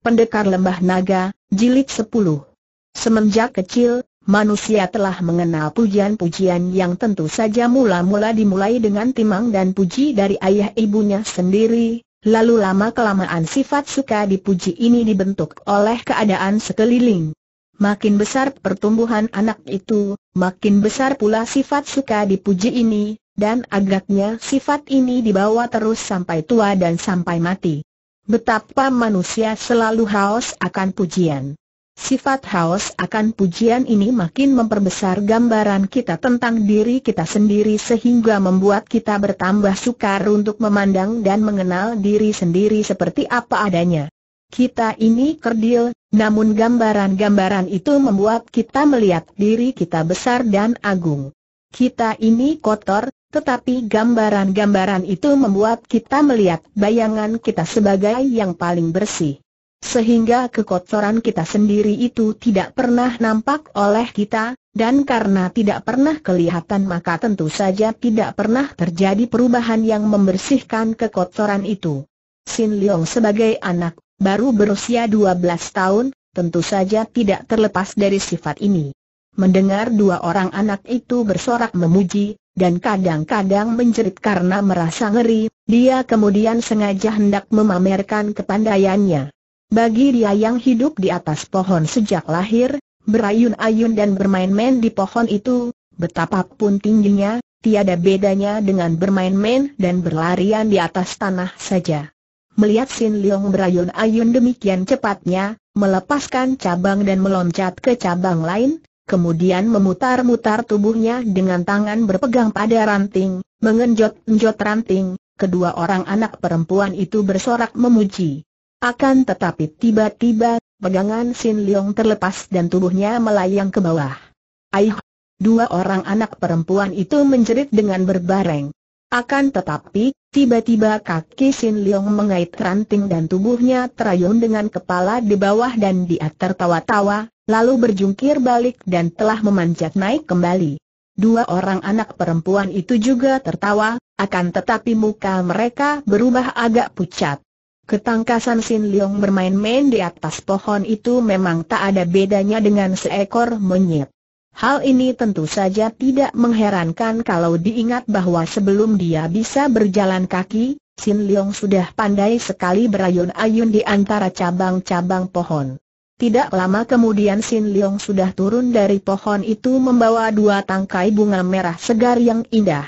Pendekar Lembah Naga, Jilid 10 Semenjak kecil, manusia telah mengenal pujian-pujian yang tentu saja mula-mula dimulai dengan timang dan puji dari ayah ibunya sendiri, lalu lama-kelamaan sifat suka dipuji ini dibentuk oleh keadaan sekeliling. Makin besar pertumbuhan anak itu, makin besar pula sifat suka dipuji ini, dan agaknya sifat ini dibawa terus sampai tua dan sampai mati. Betapa manusia selalu haus akan pujian. Sifat haus akan pujian ini makin memperbesar gambaran kita tentang diri kita sendiri sehingga membuat kita bertambah sukar untuk memandang dan mengenal diri sendiri seperti apa adanya. Kita ini kerdil, namun gambaran-gambaran itu membuat kita melihat diri kita besar dan agung. Kita ini kotor, tetapi gambaran-gambaran itu membuat kita melihat bayangan kita sebagai yang paling bersih. Sehingga kekotoran kita sendiri itu tidak pernah nampak oleh kita, dan karena tidak pernah kelihatan maka tentu saja tidak pernah terjadi perubahan yang membersihkan kekotoran itu. Sin Leong sebagai anak, baru berusia 12 tahun, tentu saja tidak terlepas dari sifat ini. Mendengar dua orang anak itu bersorak memuji, dan kadang-kadang menjerit karena merasa ngeri, dia kemudian sengaja hendak memamerkan kepandaiannya. Bagi dia yang hidup di atas pohon sejak lahir, berayun-ayun dan bermain-main di pohon itu, betapapun tingginya, tiada bedanya dengan bermain-main dan berlarian di atas tanah saja. Melihat Sin Leong berayun-ayun demikian cepatnya, melepaskan cabang dan meloncat ke cabang lain, kemudian memutar-mutar tubuhnya dengan tangan berpegang pada ranting, mengenjot-enjot ranting, kedua orang anak perempuan itu bersorak memuji. Akan tetapi tiba-tiba, pegangan Sin Leong terlepas dan tubuhnya melayang ke bawah. Aih! Dua orang anak perempuan itu menjerit dengan berbareng. Akan tetapi, tiba-tiba kaki Sin Leong mengait ranting dan tubuhnya terayun dengan kepala di bawah dan dia tertawa-tawa, lalu berjungkir balik dan telah memanjat naik kembali. Dua orang anak perempuan itu juga tertawa, akan tetapi muka mereka berubah agak pucat. Ketangkasan Sin Leong bermain-main di atas pohon itu memang tak ada bedanya dengan seekor monyet. Hal ini tentu saja tidak mengherankan kalau diingat bahwa sebelum dia bisa berjalan kaki, Sin Leong sudah pandai sekali berayun-ayun di antara cabang-cabang pohon. Tidak lama kemudian Sin Leong sudah turun dari pohon itu membawa dua tangkai bunga merah segar yang indah.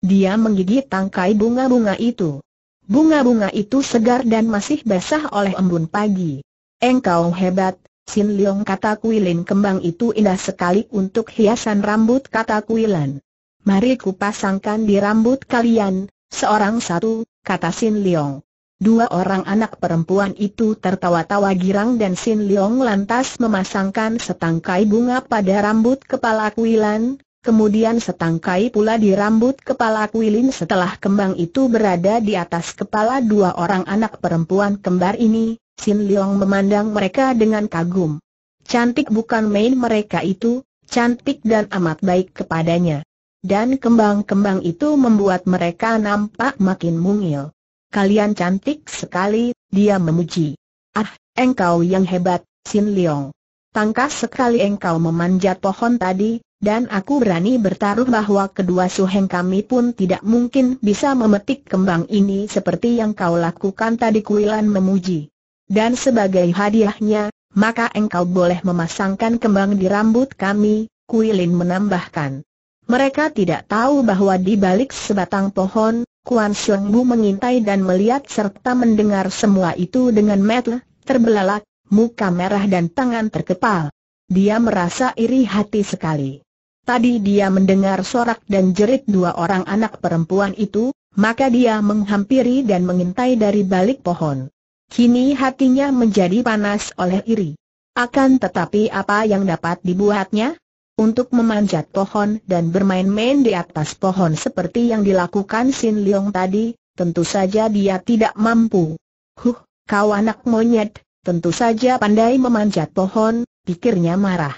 Dia menggigit tangkai bunga-bunga itu. Bunga-bunga itu segar dan masih basah oleh embun pagi. Engkau hebat, Sin Leong kata Kuilin kembang itu indah sekali untuk hiasan rambut kata Kuilan. Mari ku pasangkan di rambut kalian, seorang satu, kata Sin Leong. Dua orang anak perempuan itu tertawa-tawa girang dan Sin Leong lantas memasangkan setangkai bunga pada rambut kepala Kuilan, kemudian setangkai pula di rambut kepala Kuilin setelah kembang itu berada di atas kepala dua orang anak perempuan kembar ini, Sin Leong memandang mereka dengan kagum. Cantik bukan main mereka itu, cantik dan amat baik kepadanya. Dan kembang-kembang itu membuat mereka nampak makin mungil kalian cantik sekali, dia memuji. Ah, engkau yang hebat, Sin Leong. Tangkas sekali engkau memanjat pohon tadi, dan aku berani bertaruh bahwa kedua suheng kami pun tidak mungkin bisa memetik kembang ini seperti yang kau lakukan tadi Kuilan memuji. Dan sebagai hadiahnya, maka engkau boleh memasangkan kembang di rambut kami, Kuilin menambahkan. Mereka tidak tahu bahwa di balik sebatang pohon, Kuan Xiong Bu mengintai dan melihat serta mendengar semua itu dengan metel, terbelalak, muka merah dan tangan terkepal. Dia merasa iri hati sekali. Tadi dia mendengar sorak dan jerit dua orang anak perempuan itu, maka dia menghampiri dan mengintai dari balik pohon. Kini hatinya menjadi panas oleh iri. Akan tetapi apa yang dapat dibuatnya? untuk memanjat pohon dan bermain-main di atas pohon seperti yang dilakukan Sin Leong tadi, tentu saja dia tidak mampu. Huh, kau anak monyet, tentu saja pandai memanjat pohon, pikirnya marah.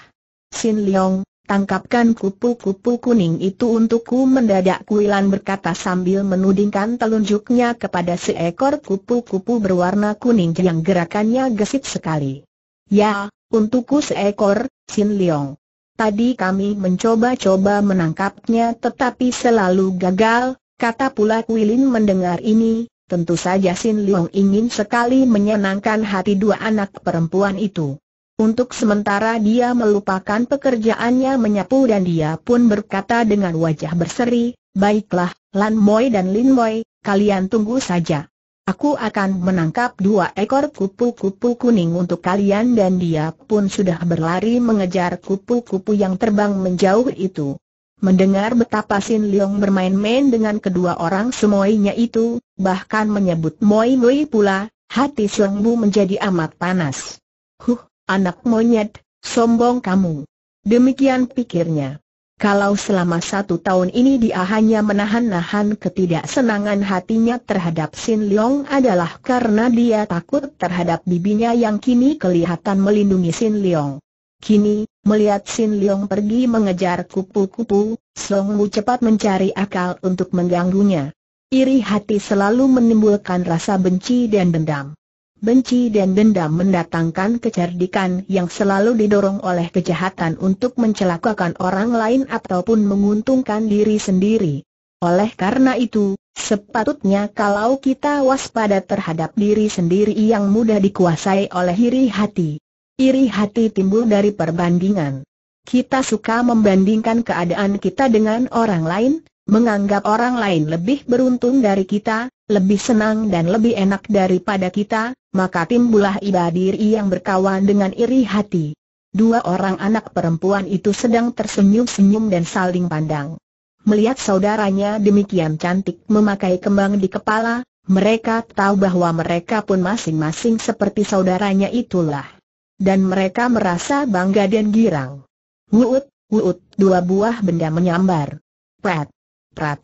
Sin Leong, tangkapkan kupu-kupu kuning itu untukku mendadak Kuilan berkata sambil menudingkan telunjuknya kepada seekor kupu-kupu berwarna kuning yang gerakannya gesit sekali. Ya, untukku seekor, Sin Leong. Tadi kami mencoba-coba menangkapnya tetapi selalu gagal, kata pula Kuilin mendengar ini, tentu saja Sin Leong ingin sekali menyenangkan hati dua anak perempuan itu. Untuk sementara dia melupakan pekerjaannya menyapu dan dia pun berkata dengan wajah berseri, Baiklah, Lan Moi dan Lin Moi, kalian tunggu saja. Aku akan menangkap dua ekor kupu-kupu kuning untuk kalian dan dia pun sudah berlari mengejar kupu-kupu yang terbang menjauh itu. Mendengar betapa Sin Leong bermain-main dengan kedua orang semuanya itu, bahkan menyebut Moi Moi pula, hati Song Bu menjadi amat panas. Huh, anak monyet, sombong kamu. Demikian pikirnya. Kalau selama satu tahun ini dia hanya menahan-nahan ketidaksenangan hatinya terhadap Sin Leong adalah karena dia takut terhadap bibinya yang kini kelihatan melindungi Sin Leong. Kini, melihat Sin Leong pergi mengejar kupu-kupu, Song Wu cepat mencari akal untuk mengganggunya. Iri hati selalu menimbulkan rasa benci dan dendam benci dan dendam mendatangkan kecerdikan yang selalu didorong oleh kejahatan untuk mencelakakan orang lain ataupun menguntungkan diri sendiri. Oleh karena itu, sepatutnya kalau kita waspada terhadap diri sendiri yang mudah dikuasai oleh iri hati. Iri hati timbul dari perbandingan. Kita suka membandingkan keadaan kita dengan orang lain, Menganggap orang lain lebih beruntung dari kita, lebih senang dan lebih enak daripada kita, maka timbulah iba yang berkawan dengan iri hati. Dua orang anak perempuan itu sedang tersenyum-senyum dan saling pandang. Melihat saudaranya demikian cantik memakai kembang di kepala, mereka tahu bahwa mereka pun masing-masing seperti saudaranya itulah. Dan mereka merasa bangga dan girang. Wuut, wuut, dua buah benda menyambar. Prat. Prat.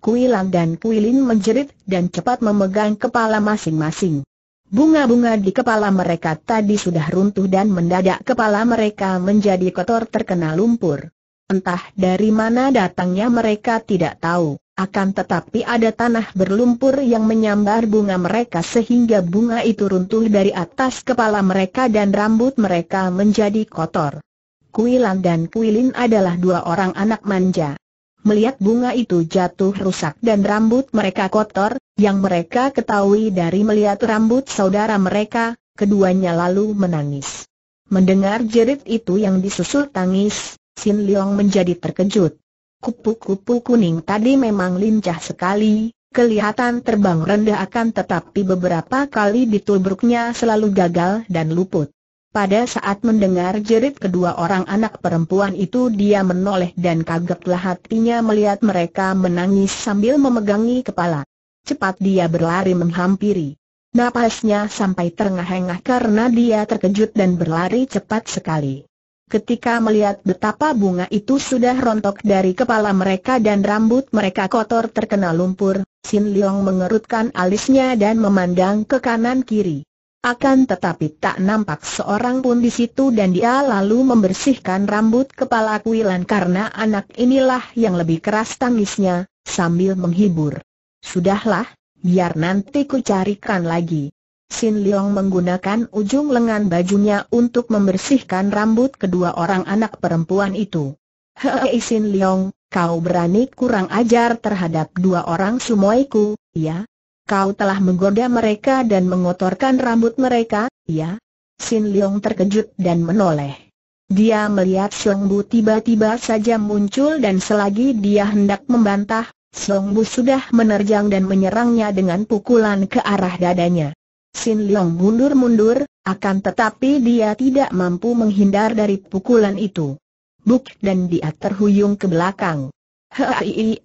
Kuilang dan Kuilin menjerit dan cepat memegang kepala masing-masing. Bunga-bunga di kepala mereka tadi sudah runtuh dan mendadak kepala mereka menjadi kotor terkena lumpur. Entah dari mana datangnya mereka tidak tahu, akan tetapi ada tanah berlumpur yang menyambar bunga mereka sehingga bunga itu runtuh dari atas kepala mereka dan rambut mereka menjadi kotor. Kuilan dan Kuilin adalah dua orang anak manja melihat bunga itu jatuh rusak dan rambut mereka kotor, yang mereka ketahui dari melihat rambut saudara mereka, keduanya lalu menangis. Mendengar jerit itu yang disusul tangis, Sin Leong menjadi terkejut. Kupu-kupu kuning tadi memang lincah sekali, kelihatan terbang rendah akan tetapi beberapa kali ditubruknya selalu gagal dan luput. Pada saat mendengar jerit kedua orang anak perempuan itu dia menoleh dan kagetlah hatinya melihat mereka menangis sambil memegangi kepala. Cepat dia berlari menghampiri. Napasnya sampai terengah-engah karena dia terkejut dan berlari cepat sekali. Ketika melihat betapa bunga itu sudah rontok dari kepala mereka dan rambut mereka kotor terkena lumpur, Sin Leong mengerutkan alisnya dan memandang ke kanan kiri. Akan tetapi tak nampak seorang pun di situ dan dia lalu membersihkan rambut kepala Kuilan karena anak inilah yang lebih keras tangisnya, sambil menghibur. Sudahlah, biar nanti ku carikan lagi. Sin Leong menggunakan ujung lengan bajunya untuk membersihkan rambut kedua orang anak perempuan itu. Hei Sin Leong, kau berani kurang ajar terhadap dua orang sumoiku, ya? kau telah menggoda mereka dan mengotorkan rambut mereka, ya? Sin Leong terkejut dan menoleh. Dia melihat Song Bu tiba-tiba saja muncul dan selagi dia hendak membantah, Song Bu sudah menerjang dan menyerangnya dengan pukulan ke arah dadanya. Sin Leong mundur-mundur, akan tetapi dia tidak mampu menghindar dari pukulan itu. Buk dan dia terhuyung ke belakang. Hei,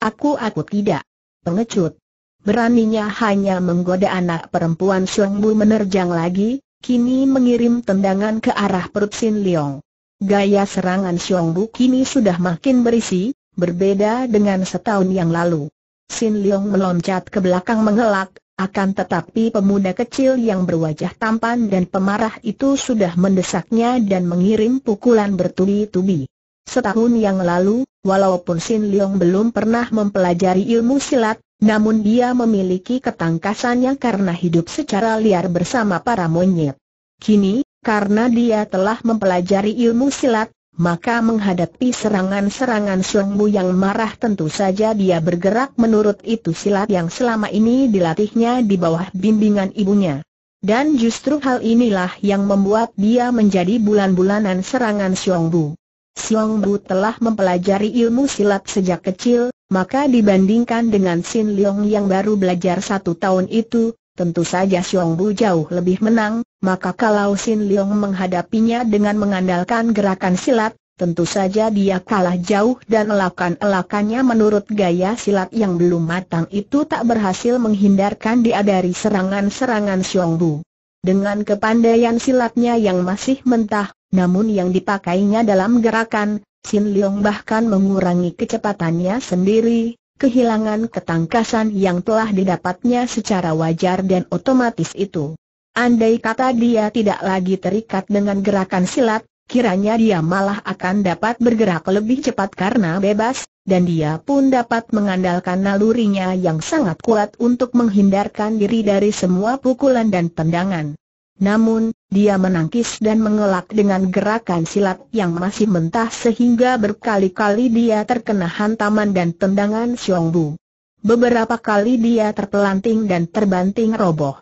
aku aku tidak. Pengecut. Beraninya hanya menggoda anak perempuan Suang Bu menerjang lagi, kini mengirim tendangan ke arah perut Sin Leong. Gaya serangan Suang Bu kini sudah makin berisi, berbeda dengan setahun yang lalu. Sin Leong meloncat ke belakang mengelak, akan tetapi pemuda kecil yang berwajah tampan dan pemarah itu sudah mendesaknya dan mengirim pukulan bertubi-tubi. Setahun yang lalu, walaupun Sin Leong belum pernah mempelajari ilmu silat, namun dia memiliki ketangkasannya karena hidup secara liar bersama para monyet. Kini, karena dia telah mempelajari ilmu silat, maka menghadapi serangan-serangan Xiongmu yang marah tentu saja dia bergerak menurut itu silat yang selama ini dilatihnya di bawah bimbingan ibunya. Dan justru hal inilah yang membuat dia menjadi bulan-bulanan serangan Xiongmu. Xiongmu telah mempelajari ilmu silat sejak kecil, maka dibandingkan dengan Sin Leong yang baru belajar satu tahun itu, tentu saja Xiong Bu jauh lebih menang, maka kalau Sin Leong menghadapinya dengan mengandalkan gerakan silat, tentu saja dia kalah jauh dan elakan-elakannya menurut gaya silat yang belum matang itu tak berhasil menghindarkan dia dari serangan-serangan Xiong Bu. Dengan kepandaian silatnya yang masih mentah, namun yang dipakainya dalam gerakan, Sin Leong bahkan mengurangi kecepatannya sendiri, kehilangan ketangkasan yang telah didapatnya secara wajar dan otomatis itu. Andai kata dia tidak lagi terikat dengan gerakan silat, kiranya dia malah akan dapat bergerak lebih cepat karena bebas, dan dia pun dapat mengandalkan nalurinya yang sangat kuat untuk menghindarkan diri dari semua pukulan dan tendangan. Namun, dia menangkis dan mengelak dengan gerakan silat yang masih mentah sehingga berkali-kali dia terkena hantaman dan tendangan Xiong Bu. Beberapa kali dia terpelanting dan terbanting roboh.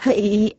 Hei,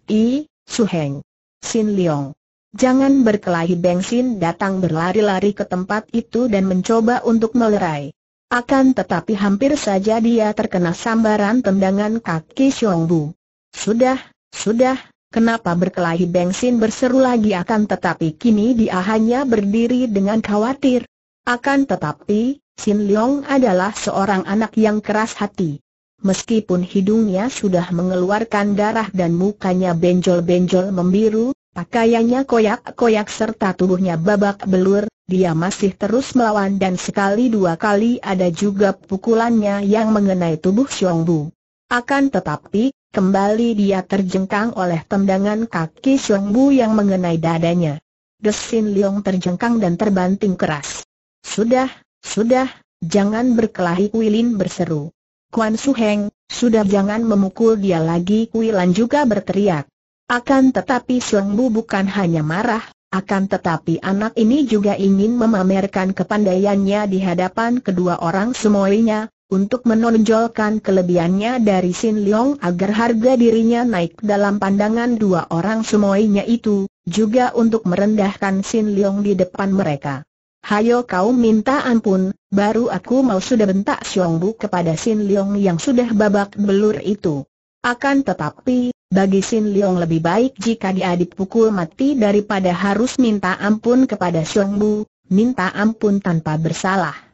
Su Heng, Xin Liong. Jangan berkelahi Beng Sin datang berlari-lari ke tempat itu dan mencoba untuk melerai. Akan tetapi hampir saja dia terkena sambaran tendangan kaki Xiong Bu. Sudah, sudah, Kenapa berkelahi bensin berseru lagi akan tetapi kini dia hanya berdiri dengan khawatir. Akan tetapi, Sin Leong adalah seorang anak yang keras hati. Meskipun hidungnya sudah mengeluarkan darah dan mukanya benjol-benjol membiru, pakaiannya koyak-koyak serta tubuhnya babak belur, dia masih terus melawan dan sekali dua kali ada juga pukulannya yang mengenai tubuh Xiong Bu. Akan tetapi, Kembali dia terjengkang oleh tendangan kaki Xiong Bu yang mengenai dadanya. Desin Leong terjengkang dan terbanting keras. Sudah, sudah, jangan berkelahi Kuilin berseru. Kuan Su Heng, sudah jangan memukul dia lagi Kuilan juga berteriak. Akan tetapi Xiong Bu bukan hanya marah, akan tetapi anak ini juga ingin memamerkan kepandaiannya di hadapan kedua orang semuanya, untuk menonjolkan kelebihannya dari Sin Leong agar harga dirinya naik dalam pandangan dua orang semuanya itu, juga untuk merendahkan Sin Leong di depan mereka. Hayo kau minta ampun, baru aku mau sudah bentak Xiong Bu kepada Sin Leong yang sudah babak belur itu. Akan tetapi, bagi Sin Leong lebih baik jika dia dipukul mati daripada harus minta ampun kepada Xiong Bu, minta ampun tanpa bersalah.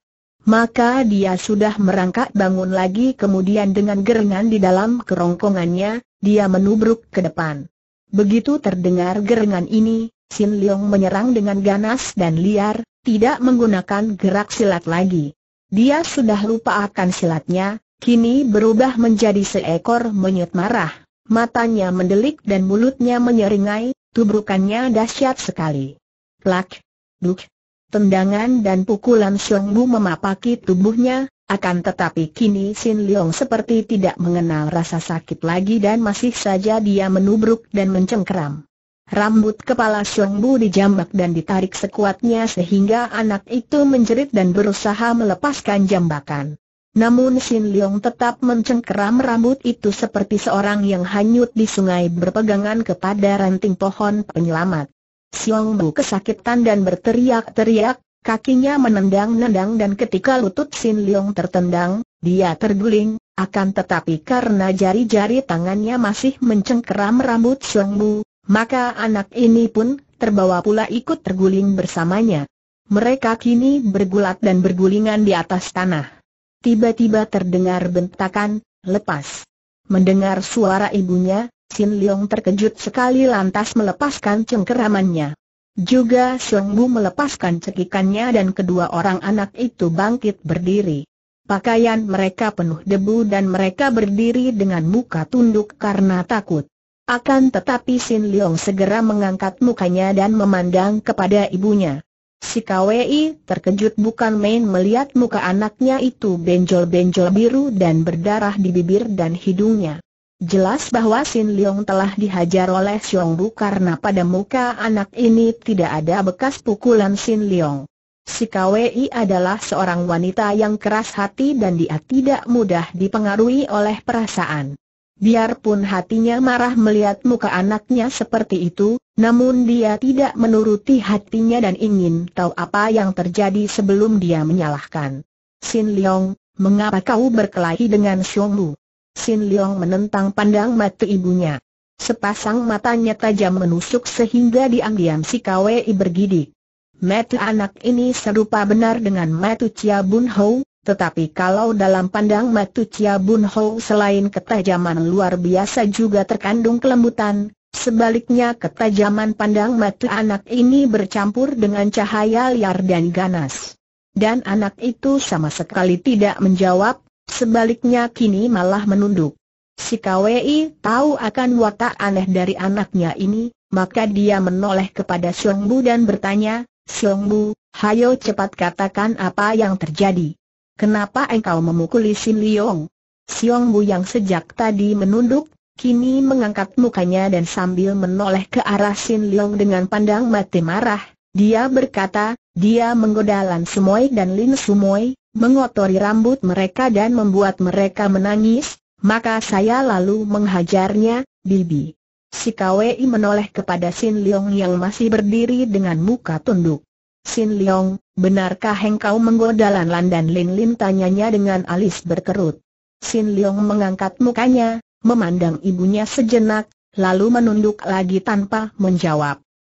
Maka dia sudah merangkak bangun lagi kemudian dengan gerengan di dalam kerongkongannya, dia menubruk ke depan. Begitu terdengar gerengan ini, Sin Leong menyerang dengan ganas dan liar, tidak menggunakan gerak silat lagi. Dia sudah lupa akan silatnya, kini berubah menjadi seekor menyut marah. Matanya mendelik dan mulutnya menyeringai, tubrukannya dahsyat sekali. Plak, duk, Tendangan dan pukulan Xiong Bu memapaki tubuhnya, akan tetapi kini Sin Leong seperti tidak mengenal rasa sakit lagi dan masih saja dia menubruk dan mencengkeram. Rambut kepala Xiong Bu dijambak dan ditarik sekuatnya sehingga anak itu menjerit dan berusaha melepaskan jambakan. Namun Sin Leong tetap mencengkeram rambut itu seperti seorang yang hanyut di sungai berpegangan kepada ranting pohon penyelamat. Xiong Bu kesakitan dan berteriak-teriak, kakinya menendang-nendang dan ketika lutut Sin Leong tertendang, dia terguling, akan tetapi karena jari-jari tangannya masih mencengkeram rambut Xiong Bu, maka anak ini pun terbawa pula ikut terguling bersamanya. Mereka kini bergulat dan bergulingan di atas tanah. Tiba-tiba terdengar bentakan, lepas. Mendengar suara ibunya, Sin Leong terkejut sekali lantas melepaskan cengkeramannya. Juga Xiong Bu melepaskan cekikannya dan kedua orang anak itu bangkit berdiri. Pakaian mereka penuh debu dan mereka berdiri dengan muka tunduk karena takut. Akan tetapi Sin Leong segera mengangkat mukanya dan memandang kepada ibunya. Si KWI terkejut bukan main melihat muka anaknya itu benjol-benjol biru dan berdarah di bibir dan hidungnya. Jelas bahwa Sin Leong telah dihajar oleh Xiong Bu karena pada muka anak ini tidak ada bekas pukulan Sin Leong. Si Kwei adalah seorang wanita yang keras hati dan dia tidak mudah dipengaruhi oleh perasaan. Biarpun hatinya marah melihat muka anaknya seperti itu, namun dia tidak menuruti hatinya dan ingin tahu apa yang terjadi sebelum dia menyalahkan. Sin Leong, mengapa kau berkelahi dengan Xiong Lu? Sin Leong menentang pandang mata ibunya. Sepasang matanya tajam menusuk sehingga diam-diam si Kwei bergidik. Mata anak ini serupa benar dengan mata Chia Bun Ho, tetapi kalau dalam pandang mata Chia Bun Ho selain ketajaman luar biasa juga terkandung kelembutan, sebaliknya ketajaman pandang mata anak ini bercampur dengan cahaya liar dan ganas. Dan anak itu sama sekali tidak menjawab, Sebaliknya kini malah menunduk. Si KWI tahu akan watak aneh dari anaknya ini, maka dia menoleh kepada Xiong Bu dan bertanya, Xiong Bu, hayo cepat katakan apa yang terjadi. Kenapa engkau memukuli Sin Liong? Xiong Bu yang sejak tadi menunduk, kini mengangkat mukanya dan sambil menoleh ke arah Sin Liong dengan pandang mati marah, dia berkata, dia menggodalan Lan Sumoy dan Lin Sumoy, mengotori rambut mereka dan membuat mereka menangis, maka saya lalu menghajarnya, Bibi. Si Kwei menoleh kepada Sin Leong yang masih berdiri dengan muka tunduk. Sin Leong, benarkah engkau menggoda Lan Lan dan Lin Lin tanyanya dengan alis berkerut. Sin Leong mengangkat mukanya, memandang ibunya sejenak, lalu menunduk lagi tanpa menjawab.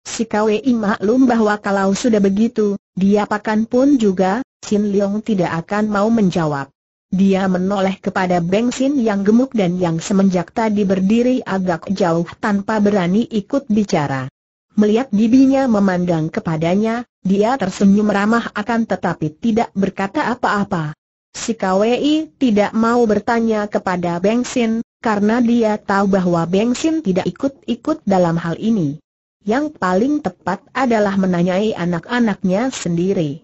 Si Kwei maklum bahwa kalau sudah begitu, dia pakan pun juga, Sin Leong tidak akan mau menjawab. Dia menoleh kepada Beng Sin yang gemuk dan yang semenjak tadi berdiri agak jauh tanpa berani ikut bicara. Melihat bibinya memandang kepadanya, dia tersenyum ramah akan tetapi tidak berkata apa-apa. Si Kwei tidak mau bertanya kepada Beng Sin, karena dia tahu bahwa Beng Sin tidak ikut-ikut dalam hal ini yang paling tepat adalah menanyai anak-anaknya sendiri.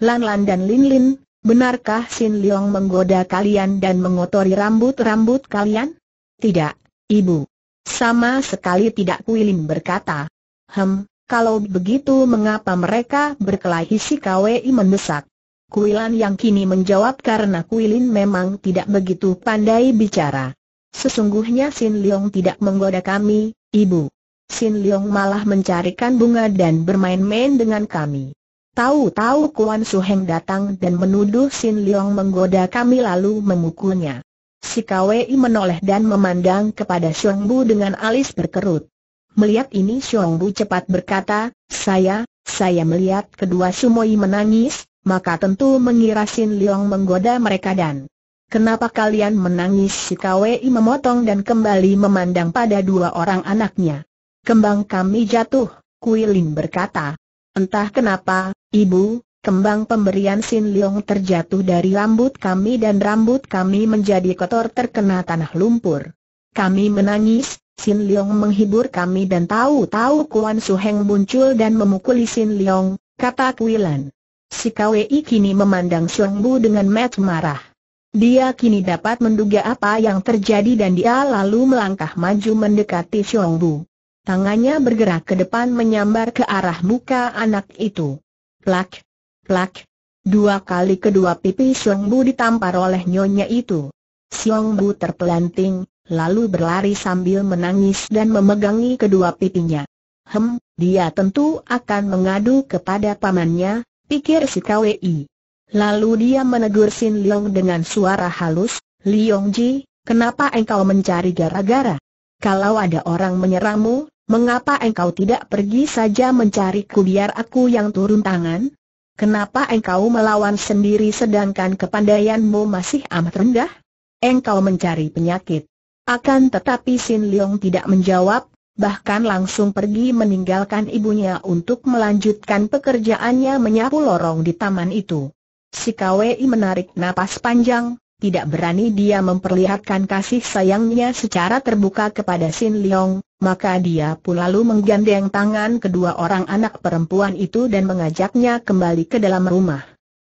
Lan Lan dan Lin Lin, benarkah Sin Liong menggoda kalian dan mengotori rambut-rambut kalian? Tidak, Ibu. Sama sekali tidak Kuilin berkata. Hem, kalau begitu mengapa mereka berkelahi si KWI mendesak? Kuilan yang kini menjawab karena Kuilin memang tidak begitu pandai bicara. Sesungguhnya Sin Liong tidak menggoda kami, Ibu. Sin Leong malah mencarikan bunga dan bermain-main dengan kami. Tahu-tahu Kuan Su Heng datang dan menuduh Sin Leong menggoda kami lalu memukulnya. Si Kwei menoleh dan memandang kepada Xiong Bu dengan alis berkerut. Melihat ini Xiong Bu cepat berkata, saya, saya melihat kedua Sumoi menangis, maka tentu mengira Sin Leong menggoda mereka dan Kenapa kalian menangis si Kwei memotong dan kembali memandang pada dua orang anaknya kembang kami jatuh, Kuilin berkata. Entah kenapa, ibu, kembang pemberian Sin Leong terjatuh dari rambut kami dan rambut kami menjadi kotor terkena tanah lumpur. Kami menangis, Sin Leong menghibur kami dan tahu-tahu Kuan Su Heng muncul dan memukuli Sin Leong, kata Kuilan. Si Kwei kini memandang Suang Bu dengan mat marah. Dia kini dapat menduga apa yang terjadi dan dia lalu melangkah maju mendekati Xiong Bu. Tangannya bergerak ke depan menyambar ke arah muka anak itu. Plak! Plak! Dua kali kedua pipi Siong Bu ditampar oleh nyonya itu. Siong Bu terpelanting, lalu berlari sambil menangis dan memegangi kedua pipinya. Hem, dia tentu akan mengadu kepada pamannya, pikir si KWI. Lalu dia menegur Sin Leong dengan suara halus, Leong Ji, kenapa engkau mencari gara-gara? Kalau ada orang menyerangmu, mengapa engkau tidak pergi saja mencariku biar aku yang turun tangan? Kenapa engkau melawan sendiri sedangkan kepandaianmu masih amat rendah? Engkau mencari penyakit. Akan tetapi Sin Leong tidak menjawab, bahkan langsung pergi meninggalkan ibunya untuk melanjutkan pekerjaannya menyapu lorong di taman itu. Si Kwei menarik napas panjang, tidak berani dia memperlihatkan kasih sayangnya secara terbuka kepada Sin Leong, maka dia pun lalu menggandeng tangan kedua orang anak perempuan itu dan mengajaknya kembali ke dalam rumah.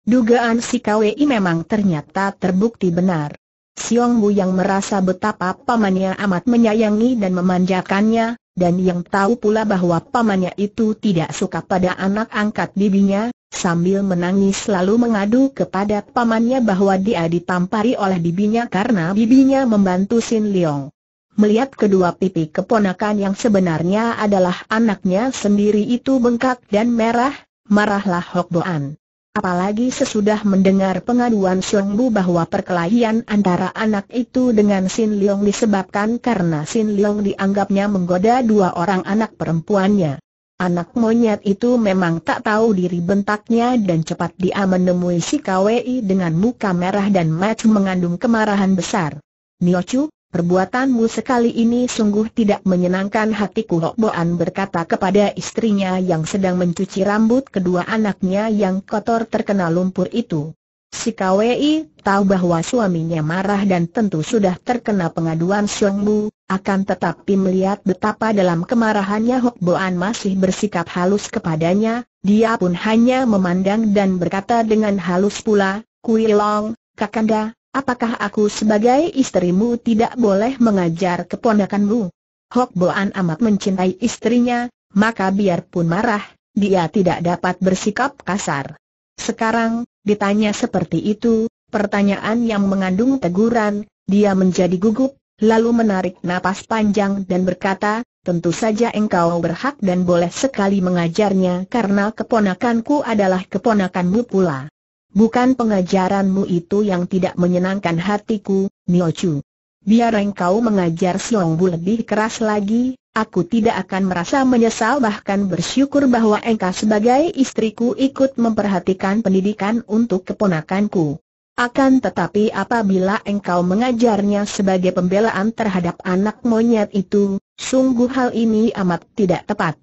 Dugaan si KWI memang ternyata terbukti benar. Siong Bu yang merasa betapa pamannya amat menyayangi dan memanjakannya, dan yang tahu pula bahwa pamannya itu tidak suka pada anak angkat bibinya, sambil menangis lalu mengadu kepada pamannya bahwa dia ditampari oleh bibinya karena bibinya membantu Sin Leong. Melihat kedua pipi keponakan yang sebenarnya adalah anaknya sendiri itu bengkak dan merah, marahlah Hok Boan. Apalagi sesudah mendengar pengaduan Xiong Bu bahwa perkelahian antara anak itu dengan Sin Leong disebabkan karena Sin Leong dianggapnya menggoda dua orang anak perempuannya. Anak monyet itu memang tak tahu diri bentaknya dan cepat dia menemui si KWI dengan muka merah dan mata mengandung kemarahan besar. Niochu, perbuatanmu sekali ini sungguh tidak menyenangkan hatiku Boan berkata kepada istrinya yang sedang mencuci rambut kedua anaknya yang kotor terkena lumpur itu. Si Kwei tahu bahwa suaminya marah dan tentu sudah terkena pengaduan Xiong Bu, akan tetapi melihat betapa dalam kemarahannya Hok Boan masih bersikap halus kepadanya, dia pun hanya memandang dan berkata dengan halus pula, Kui Long, Kakanda, apakah aku sebagai istrimu tidak boleh mengajar keponakanmu? Hok Boan amat mencintai istrinya, maka biarpun marah, dia tidak dapat bersikap kasar. Sekarang, ditanya seperti itu, pertanyaan yang mengandung teguran, dia menjadi gugup, lalu menarik napas panjang dan berkata, Tentu saja engkau berhak dan boleh sekali mengajarnya karena keponakanku adalah keponakanmu pula. Bukan pengajaranmu itu yang tidak menyenangkan hatiku, Niochu. Biar engkau mengajar bu lebih keras lagi, aku tidak akan merasa menyesal bahkan bersyukur bahwa engkau sebagai istriku ikut memperhatikan pendidikan untuk keponakanku. Akan tetapi apabila engkau mengajarnya sebagai pembelaan terhadap anak monyet itu, sungguh hal ini amat tidak tepat.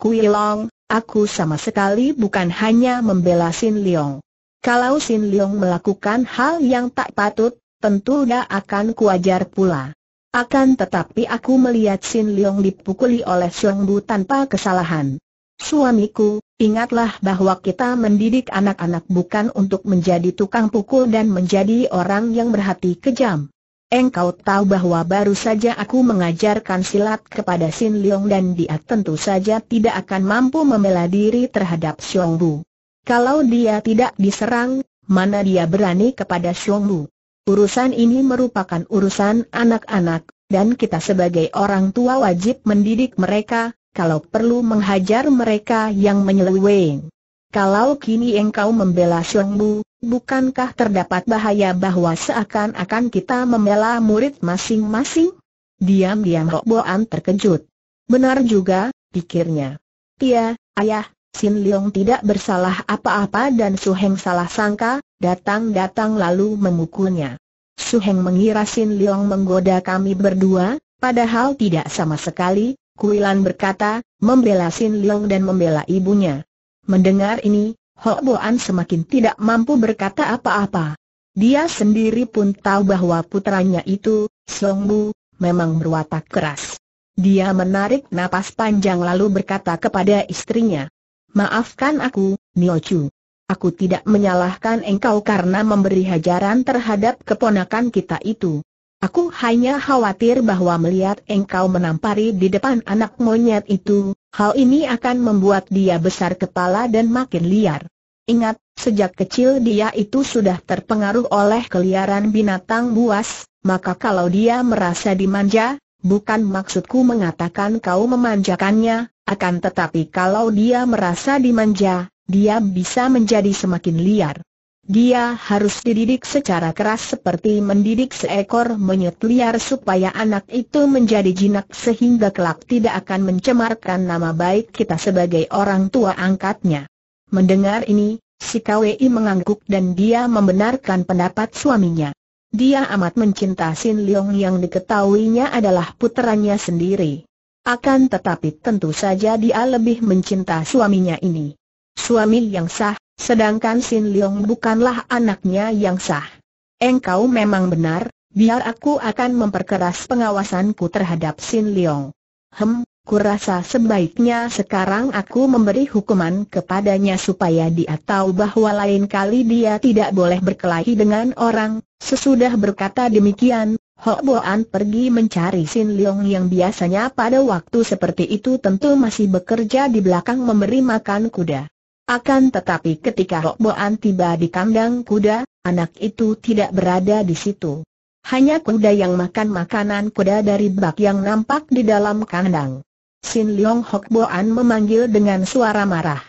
Kuilong, aku sama sekali bukan hanya membela Sin Leong. Kalau Sin Leong melakukan hal yang tak patut, Tentu tentulah akan kuajar pula. Akan tetapi aku melihat Sin Leong dipukuli oleh Xiong Bu tanpa kesalahan. Suamiku, ingatlah bahwa kita mendidik anak-anak bukan untuk menjadi tukang pukul dan menjadi orang yang berhati kejam. Engkau tahu bahwa baru saja aku mengajarkan silat kepada Sin Leong dan dia tentu saja tidak akan mampu membela diri terhadap Xiong Bu. Kalau dia tidak diserang, mana dia berani kepada Xiong Bu? Urusan ini merupakan urusan anak-anak, dan kita sebagai orang tua wajib mendidik mereka, kalau perlu menghajar mereka yang menyeleweng. Kalau kini engkau membela Xiongbu, bukankah terdapat bahaya bahwa seakan-akan kita membela murid masing-masing? Diam-diam Rokboan terkejut. Benar juga, pikirnya. Iya, ayah, Sin Leong tidak bersalah apa-apa dan Su Heng salah sangka, datang-datang lalu memukulnya. Su Heng mengira Sin Leong menggoda kami berdua, padahal tidak sama sekali, Kuilan berkata, membela Sin Leong dan membela ibunya. Mendengar ini, Ho Boan semakin tidak mampu berkata apa-apa. Dia sendiri pun tahu bahwa putranya itu, Song Bu, memang berwatak keras. Dia menarik napas panjang lalu berkata kepada istrinya, Maafkan aku, Niochu. Aku tidak menyalahkan engkau karena memberi hajaran terhadap keponakan kita itu. Aku hanya khawatir bahwa melihat engkau menampari di depan anak monyet itu, hal ini akan membuat dia besar kepala dan makin liar. Ingat, sejak kecil dia itu sudah terpengaruh oleh keliaran binatang buas, maka kalau dia merasa dimanja, bukan maksudku mengatakan kau memanjakannya, akan tetapi kalau dia merasa dimanja, dia bisa menjadi semakin liar. Dia harus dididik secara keras seperti mendidik seekor monyet liar supaya anak itu menjadi jinak sehingga kelak tidak akan mencemarkan nama baik kita sebagai orang tua angkatnya. Mendengar ini, si KWI mengangguk dan dia membenarkan pendapat suaminya. Dia amat mencinta Sin Leong yang diketahuinya adalah puterannya sendiri. Akan tetapi tentu saja dia lebih mencinta suaminya ini. Suami yang sah, sedangkan Sin Leong bukanlah anaknya yang sah. Engkau memang benar, biar aku akan memperkeras pengawasanku terhadap Sin Leong. Hem, kurasa sebaiknya sekarang aku memberi hukuman kepadanya supaya dia tahu bahwa lain kali dia tidak boleh berkelahi dengan orang. Sesudah berkata demikian, Ho Boan pergi mencari Sin Leong yang biasanya pada waktu seperti itu tentu masih bekerja di belakang memberi makan kuda. Akan tetapi ketika Ho Boan tiba di kandang kuda, anak itu tidak berada di situ. Hanya kuda yang makan makanan kuda dari bak yang nampak di dalam kandang. Sin Leong Hok Boan memanggil dengan suara marah.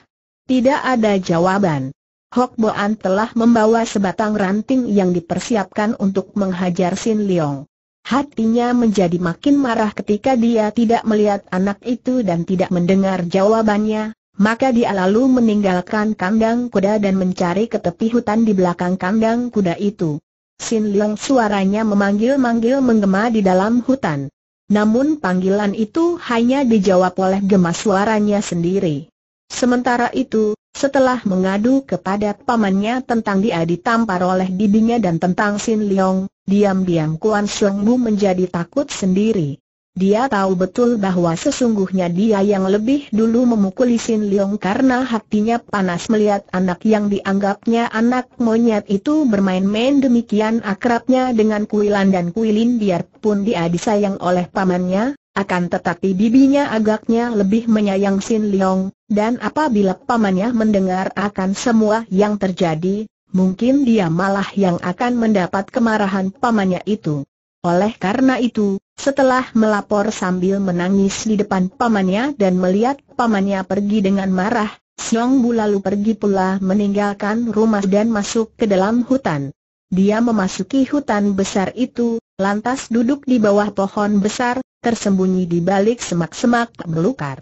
Tidak ada jawaban. Hok Boan telah membawa sebatang ranting yang dipersiapkan untuk menghajar Sin Leong. Hatinya menjadi makin marah ketika dia tidak melihat anak itu dan tidak mendengar jawabannya, maka dia lalu meninggalkan kandang kuda dan mencari ke tepi hutan di belakang kandang kuda itu. Sin Leong suaranya memanggil-manggil menggema di dalam hutan. Namun panggilan itu hanya dijawab oleh gemas suaranya sendiri. Sementara itu, setelah mengadu kepada pamannya tentang dia ditampar oleh bibinya dan tentang Sin Leong, diam-diam Kuan Sung Bu menjadi takut sendiri. Dia tahu betul bahwa sesungguhnya dia yang lebih dulu memukul Sin Leong karena hatinya panas melihat anak yang dianggapnya anak monyet itu bermain-main demikian akrabnya dengan Kuilan dan Kuilin biarpun dia disayang oleh pamannya, akan tetapi bibinya agaknya lebih menyayang Sin Leong, dan apabila pamannya mendengar akan semua yang terjadi, mungkin dia malah yang akan mendapat kemarahan pamannya itu. Oleh karena itu, setelah melapor sambil menangis di depan pamannya dan melihat pamannya pergi dengan marah, Siong Bu lalu pergi pula meninggalkan rumah dan masuk ke dalam hutan. Dia memasuki hutan besar itu, lantas duduk di bawah pohon besar, tersembunyi di balik semak-semak belukar.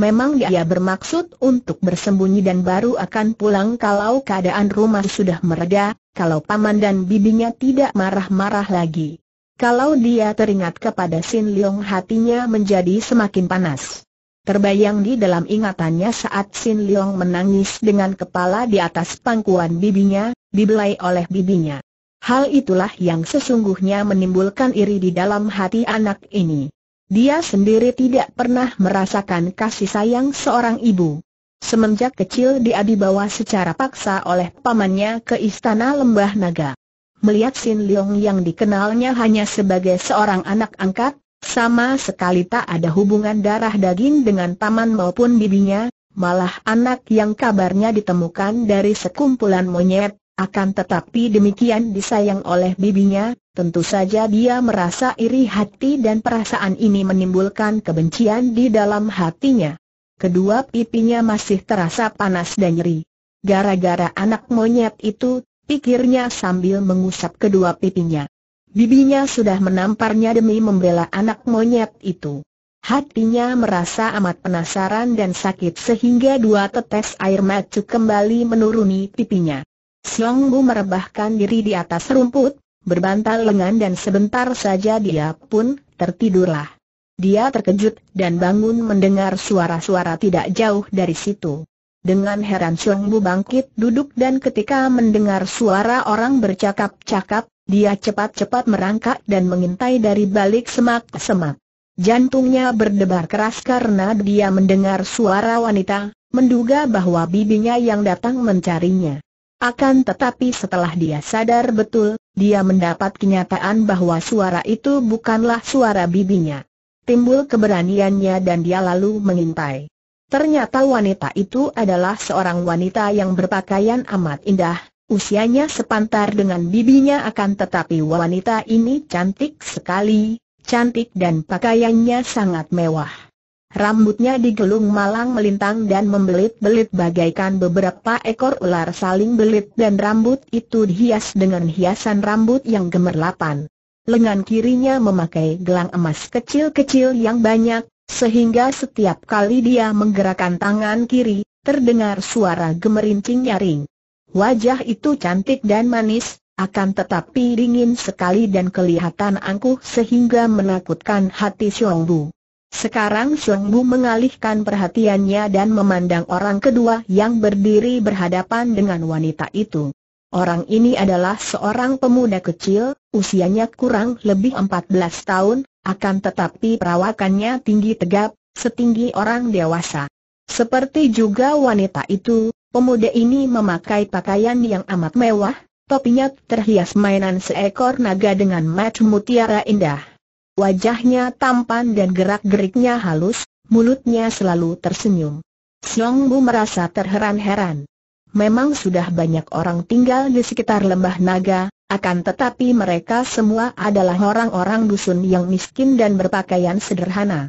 Memang dia bermaksud untuk bersembunyi dan baru akan pulang kalau keadaan rumah sudah mereda, kalau paman dan bibinya tidak marah-marah lagi. Kalau dia teringat kepada Sin Leong hatinya menjadi semakin panas. Terbayang di dalam ingatannya saat Sin Leong menangis dengan kepala di atas pangkuan bibinya, dibelai oleh bibinya. Hal itulah yang sesungguhnya menimbulkan iri di dalam hati anak ini. Dia sendiri tidak pernah merasakan kasih sayang seorang ibu. Semenjak kecil dia dibawa secara paksa oleh pamannya ke istana Lembah Naga. Melihat Sin Leong yang dikenalnya hanya sebagai seorang anak angkat, sama sekali tak ada hubungan darah daging dengan paman maupun bibinya, malah anak yang kabarnya ditemukan dari sekumpulan monyet, akan tetapi demikian disayang oleh bibinya, tentu saja dia merasa iri hati dan perasaan ini menimbulkan kebencian di dalam hatinya. Kedua pipinya masih terasa panas dan nyeri. Gara-gara anak monyet itu, pikirnya sambil mengusap kedua pipinya. Bibinya sudah menamparnya demi membela anak monyet itu. Hatinya merasa amat penasaran dan sakit sehingga dua tetes air mata kembali menuruni pipinya. Siong Bu merebahkan diri di atas rumput, berbantal lengan dan sebentar saja dia pun tertidurlah. Dia terkejut dan bangun mendengar suara-suara tidak jauh dari situ. Dengan heran Siong Bu bangkit duduk dan ketika mendengar suara orang bercakap-cakap, dia cepat-cepat merangkak dan mengintai dari balik semak semak. Jantungnya berdebar keras karena dia mendengar suara wanita, menduga bahwa bibinya yang datang mencarinya. Akan tetapi setelah dia sadar betul, dia mendapat kenyataan bahwa suara itu bukanlah suara bibinya. Timbul keberaniannya dan dia lalu mengintai. Ternyata wanita itu adalah seorang wanita yang berpakaian amat indah, usianya sepantar dengan bibinya akan tetapi wanita ini cantik sekali, cantik dan pakaiannya sangat mewah. Rambutnya digelung malang melintang dan membelit-belit bagaikan beberapa ekor ular saling belit dan rambut itu dihias dengan hiasan rambut yang gemerlapan. Lengan kirinya memakai gelang emas kecil-kecil yang banyak, sehingga setiap kali dia menggerakkan tangan kiri, terdengar suara gemerincing nyaring. Wajah itu cantik dan manis, akan tetapi dingin sekali dan kelihatan angkuh sehingga menakutkan hati Xiong Bu. Sekarang Bu mengalihkan perhatiannya dan memandang orang kedua yang berdiri berhadapan dengan wanita itu. Orang ini adalah seorang pemuda kecil, usianya kurang lebih 14 tahun, akan tetapi perawakannya tinggi tegap, setinggi orang dewasa. Seperti juga wanita itu, pemuda ini memakai pakaian yang amat mewah, topinya terhias mainan seekor naga dengan mata mutiara indah. Wajahnya tampan dan gerak-geriknya halus, mulutnya selalu tersenyum. Siong Bu merasa terheran-heran. Memang sudah banyak orang tinggal di sekitar lembah naga, akan tetapi mereka semua adalah orang-orang dusun yang miskin dan berpakaian sederhana.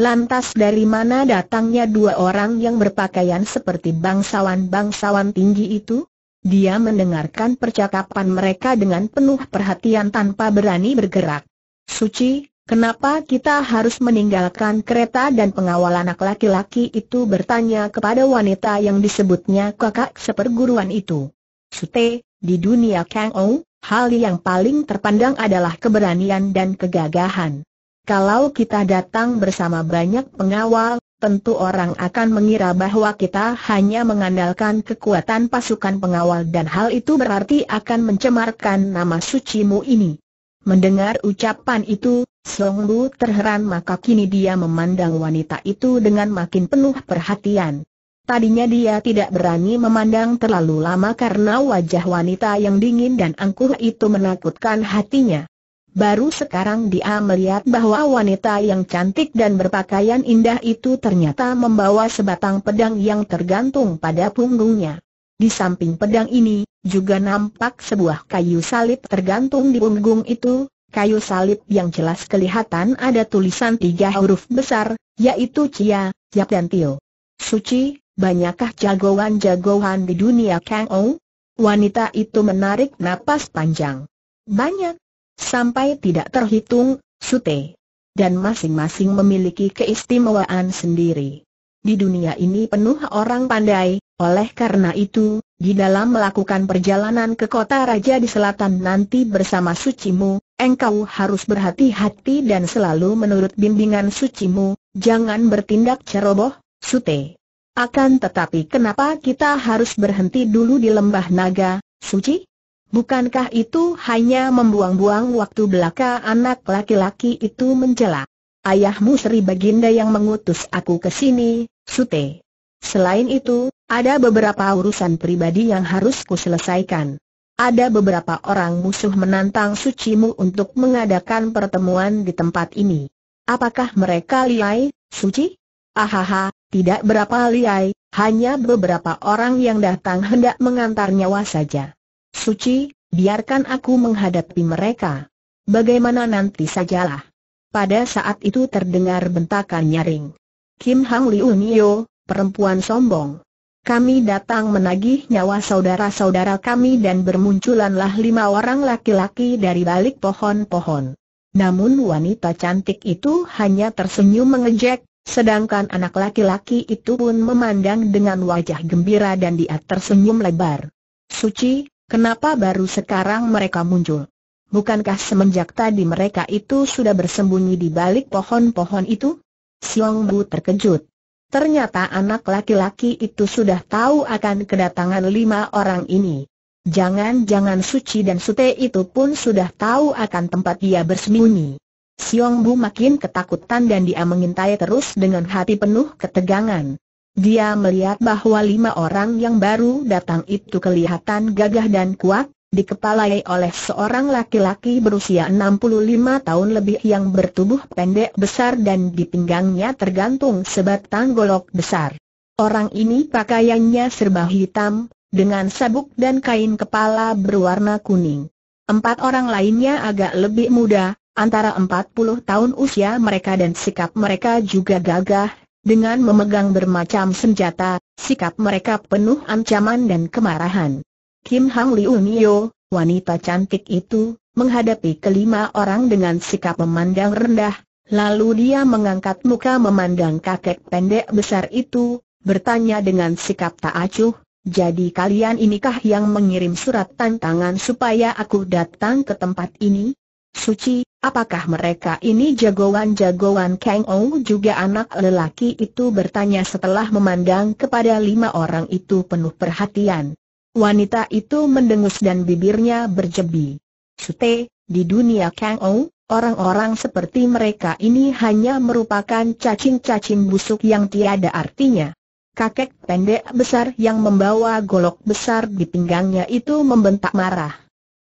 Lantas dari mana datangnya dua orang yang berpakaian seperti bangsawan-bangsawan tinggi itu? Dia mendengarkan percakapan mereka dengan penuh perhatian tanpa berani bergerak. Suci, kenapa kita harus meninggalkan kereta dan pengawal anak laki-laki itu bertanya kepada wanita yang disebutnya kakak seperguruan itu. Sute, di dunia Kang Ou, hal yang paling terpandang adalah keberanian dan kegagahan. Kalau kita datang bersama banyak pengawal, tentu orang akan mengira bahwa kita hanya mengandalkan kekuatan pasukan pengawal dan hal itu berarti akan mencemarkan nama sucimu ini. Mendengar ucapan itu, Song Lu terheran maka kini dia memandang wanita itu dengan makin penuh perhatian. Tadinya dia tidak berani memandang terlalu lama karena wajah wanita yang dingin dan angkuh itu menakutkan hatinya. Baru sekarang dia melihat bahwa wanita yang cantik dan berpakaian indah itu ternyata membawa sebatang pedang yang tergantung pada punggungnya. Di samping pedang ini, juga nampak sebuah kayu salib tergantung di punggung itu, kayu salib yang jelas kelihatan ada tulisan tiga huruf besar, yaitu Cia, Yap dan Tio. Suci, banyakkah jagoan-jagoan di dunia Kang Ou? Wanita itu menarik napas panjang. Banyak. Sampai tidak terhitung, Sute. Dan masing-masing memiliki keistimewaan sendiri. Di dunia ini penuh orang pandai, oleh karena itu, di dalam melakukan perjalanan ke kota raja di selatan nanti bersama sucimu, engkau harus berhati-hati dan selalu menurut bimbingan sucimu, jangan bertindak ceroboh, sute. Akan tetapi kenapa kita harus berhenti dulu di lembah naga, suci? Bukankah itu hanya membuang-buang waktu belaka anak laki-laki itu menjelak? Ayahmu Sri Baginda yang mengutus aku ke sini, Sute. Selain itu, ada beberapa urusan pribadi yang harus kuselesaikan. Ada beberapa orang musuh menantang sucimu untuk mengadakan pertemuan di tempat ini. Apakah mereka liai, suci? Ahaha, tidak berapa liai, hanya beberapa orang yang datang hendak mengantar nyawa saja. Suci, biarkan aku menghadapi mereka. Bagaimana nanti sajalah. Pada saat itu terdengar bentakan nyaring. Kim Hang Liu Nio, perempuan sombong. Kami datang menagih nyawa saudara-saudara kami dan bermunculanlah lima orang laki-laki dari balik pohon-pohon. Namun wanita cantik itu hanya tersenyum mengejek, sedangkan anak laki-laki itu pun memandang dengan wajah gembira dan dia tersenyum lebar. Suci, kenapa baru sekarang mereka muncul? Bukankah semenjak tadi mereka itu sudah bersembunyi di balik pohon-pohon itu? Siong Bu terkejut. Ternyata anak laki-laki itu sudah tahu akan kedatangan lima orang ini. Jangan-jangan Suci dan Sute itu pun sudah tahu akan tempat dia bersembunyi. Siong Bu makin ketakutan dan dia mengintai terus dengan hati penuh ketegangan. Dia melihat bahwa lima orang yang baru datang itu kelihatan gagah dan kuat, dikepalai oleh seorang laki-laki berusia 65 tahun lebih yang bertubuh pendek besar dan di pinggangnya tergantung sebatang golok besar. Orang ini pakaiannya serba hitam, dengan sabuk dan kain kepala berwarna kuning. Empat orang lainnya agak lebih muda, antara 40 tahun usia mereka dan sikap mereka juga gagah, dengan memegang bermacam senjata, sikap mereka penuh ancaman dan kemarahan. Kim Hang Liu wanita cantik itu, menghadapi kelima orang dengan sikap memandang rendah, lalu dia mengangkat muka memandang kakek pendek besar itu, bertanya dengan sikap tak acuh, jadi kalian inikah yang mengirim surat tantangan supaya aku datang ke tempat ini? Suci, apakah mereka ini jagoan-jagoan Kang Ou juga anak lelaki itu bertanya setelah memandang kepada lima orang itu penuh perhatian. Wanita itu mendengus dan bibirnya berjebi. Sute, di dunia Kang Ou, orang-orang seperti mereka ini hanya merupakan cacing-cacing busuk yang tiada artinya. Kakek pendek besar yang membawa golok besar di pinggangnya itu membentak marah.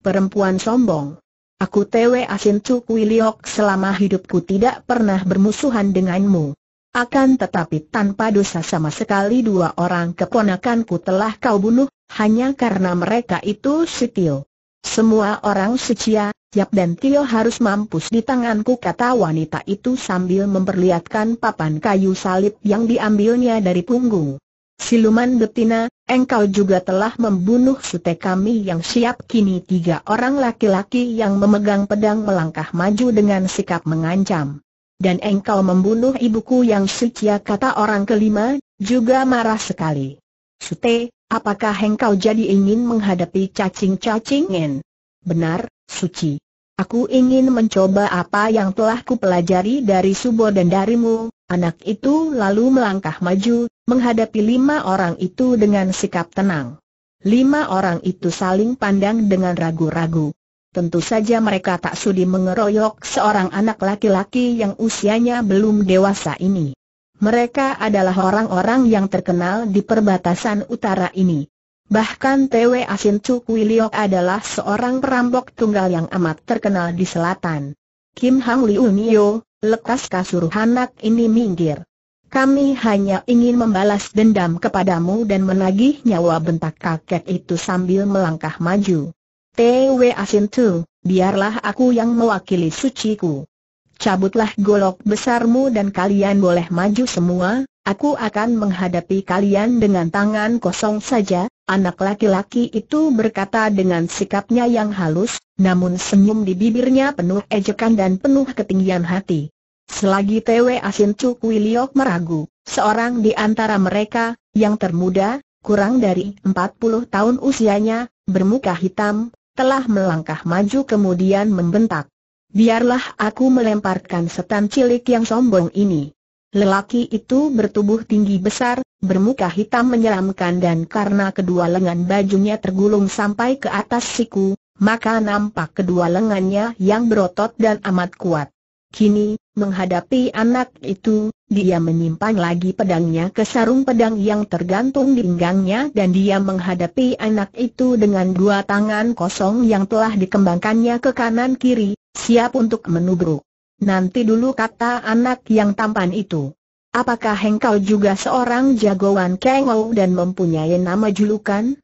Perempuan sombong. Aku Tewe Asin Cukui Liok selama hidupku tidak pernah bermusuhan denganmu. Akan tetapi tanpa dosa sama sekali dua orang keponakanku telah kau bunuh, hanya karena mereka itu setio, Semua orang setia, Yap dan Tio harus mampus di tanganku kata wanita itu sambil memperlihatkan papan kayu salib yang diambilnya dari punggung. Siluman betina, engkau juga telah membunuh sute kami yang siap kini tiga orang laki-laki yang memegang pedang melangkah maju dengan sikap mengancam. Dan engkau membunuh ibuku yang setia kata orang kelima, juga marah sekali. Sute, Apakah engkau jadi ingin menghadapi cacing-cacingan? Benar, Suci. Aku ingin mencoba apa yang telah kupelajari dari Subo dan darimu. Anak itu lalu melangkah maju, menghadapi lima orang itu dengan sikap tenang. Lima orang itu saling pandang dengan ragu-ragu. Tentu saja mereka tak sudi mengeroyok seorang anak laki-laki yang usianya belum dewasa ini. Mereka adalah orang-orang yang terkenal di perbatasan utara ini. Bahkan TW Asin Cukui Liok adalah seorang perampok tunggal yang amat terkenal di selatan. Kim Hang Liu Nio, lekas kasur anak ini minggir. Kami hanya ingin membalas dendam kepadamu dan menagih nyawa bentak kakek itu sambil melangkah maju. TW Asin biarlah aku yang mewakili suciku cabutlah golok besarmu dan kalian boleh maju semua, aku akan menghadapi kalian dengan tangan kosong saja. Anak laki-laki itu berkata dengan sikapnya yang halus, namun senyum di bibirnya penuh ejekan dan penuh ketinggian hati. Selagi Tw Asin Cuk Wiliok meragu, seorang di antara mereka, yang termuda, kurang dari 40 tahun usianya, bermuka hitam, telah melangkah maju kemudian membentak. Biarlah aku melemparkan setan cilik yang sombong ini. Lelaki itu bertubuh tinggi besar, bermuka hitam menyeramkan dan karena kedua lengan bajunya tergulung sampai ke atas siku, maka nampak kedua lengannya yang berotot dan amat kuat. Kini, menghadapi anak itu, dia menyimpan lagi pedangnya ke sarung pedang yang tergantung di pinggangnya dan dia menghadapi anak itu dengan dua tangan kosong yang telah dikembangkannya ke kanan kiri, Siap untuk menubruk. Nanti dulu kata anak yang tampan itu. Apakah engkau juga seorang jagoan kengau dan mempunyai nama julukan?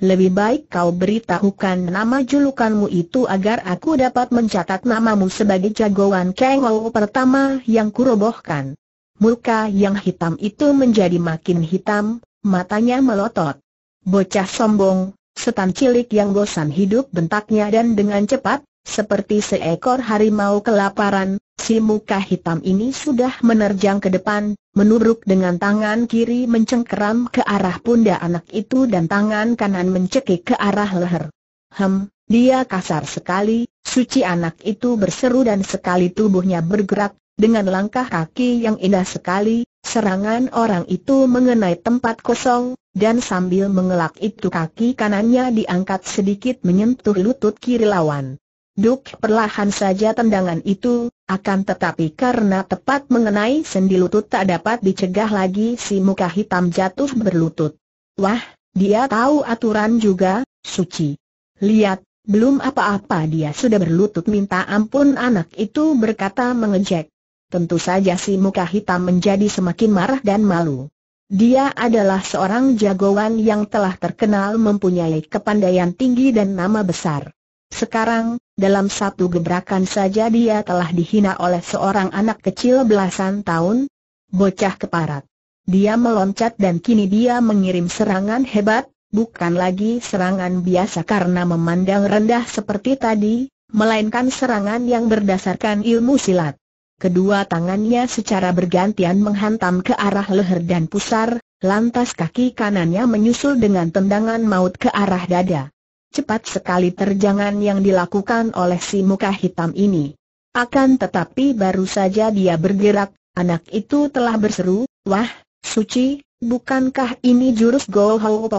Lebih baik kau beritahukan nama julukanmu itu agar aku dapat mencatat namamu sebagai jagoan kengau pertama yang kurobohkan. Muka yang hitam itu menjadi makin hitam, matanya melotot. Bocah sombong, setan cilik yang bosan hidup bentaknya dan dengan cepat, seperti seekor harimau kelaparan, si muka hitam ini sudah menerjang ke depan, menuruk dengan tangan kiri mencengkeram ke arah pundak anak itu dan tangan kanan mencekik ke arah leher. Hem, dia kasar sekali, suci anak itu berseru dan sekali tubuhnya bergerak, dengan langkah kaki yang indah sekali, serangan orang itu mengenai tempat kosong, dan sambil mengelak itu kaki kanannya diangkat sedikit menyentuh lutut kiri lawan. Duk perlahan saja tendangan itu, akan tetapi karena tepat mengenai sendi lutut tak dapat dicegah lagi si muka hitam jatuh berlutut. Wah, dia tahu aturan juga, suci. Lihat, belum apa-apa dia sudah berlutut minta ampun anak itu berkata mengejek. Tentu saja si muka hitam menjadi semakin marah dan malu. Dia adalah seorang jagoan yang telah terkenal mempunyai kepandaian tinggi dan nama besar. Sekarang, dalam satu gebrakan saja dia telah dihina oleh seorang anak kecil belasan tahun, bocah keparat. Dia meloncat dan kini dia mengirim serangan hebat, bukan lagi serangan biasa karena memandang rendah seperti tadi, melainkan serangan yang berdasarkan ilmu silat. Kedua tangannya secara bergantian menghantam ke arah leher dan pusar, lantas kaki kanannya menyusul dengan tendangan maut ke arah dada. Cepat sekali terjangan yang dilakukan oleh si muka hitam ini. Akan tetapi baru saja dia bergerak, anak itu telah berseru, Wah, suci, bukankah ini jurus gol Hou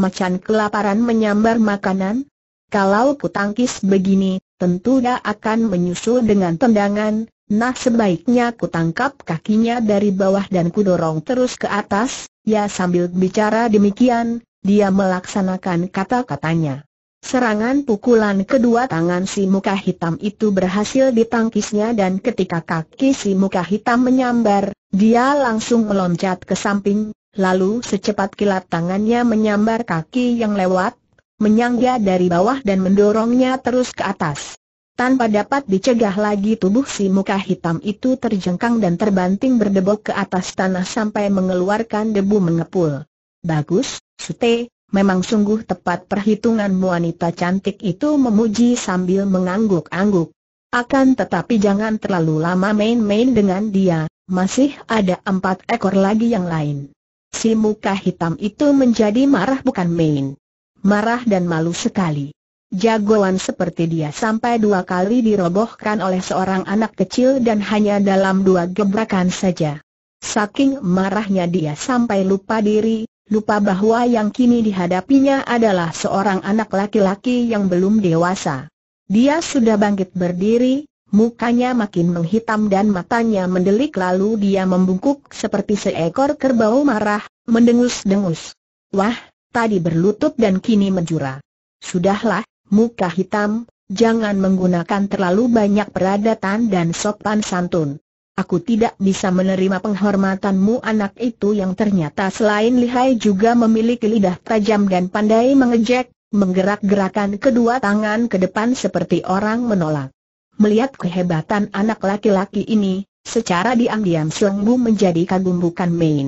macan kelaparan menyambar makanan? Kalau kutangkis begini, tentu dia akan menyusul dengan tendangan, nah sebaiknya kutangkap kakinya dari bawah dan kudorong terus ke atas, ya sambil bicara demikian, dia melaksanakan kata-katanya. Serangan pukulan kedua tangan si muka hitam itu berhasil ditangkisnya dan ketika kaki si muka hitam menyambar, dia langsung meloncat ke samping, lalu secepat kilat tangannya menyambar kaki yang lewat, menyangga dari bawah dan mendorongnya terus ke atas. Tanpa dapat dicegah lagi tubuh si muka hitam itu terjengkang dan terbanting berdebok ke atas tanah sampai mengeluarkan debu mengepul. Bagus, Sute, memang sungguh tepat perhitungan wanita cantik itu memuji sambil mengangguk-angguk. Akan tetapi jangan terlalu lama main-main dengan dia, masih ada empat ekor lagi yang lain. Si muka hitam itu menjadi marah bukan main. Marah dan malu sekali. Jagoan seperti dia sampai dua kali dirobohkan oleh seorang anak kecil dan hanya dalam dua gebrakan saja. Saking marahnya dia sampai lupa diri, lupa bahwa yang kini dihadapinya adalah seorang anak laki-laki yang belum dewasa. Dia sudah bangkit berdiri, mukanya makin menghitam dan matanya mendelik lalu dia membungkuk seperti seekor kerbau marah, mendengus-dengus. Wah, tadi berlutut dan kini menjura. Sudahlah, muka hitam, jangan menggunakan terlalu banyak peradatan dan sopan santun. Aku tidak bisa menerima penghormatanmu anak itu yang ternyata selain lihai juga memiliki lidah tajam dan pandai mengejek, menggerak-gerakan kedua tangan ke depan seperti orang menolak. Melihat kehebatan anak laki-laki ini, secara diam-diam Song menjadi kagum bukan main.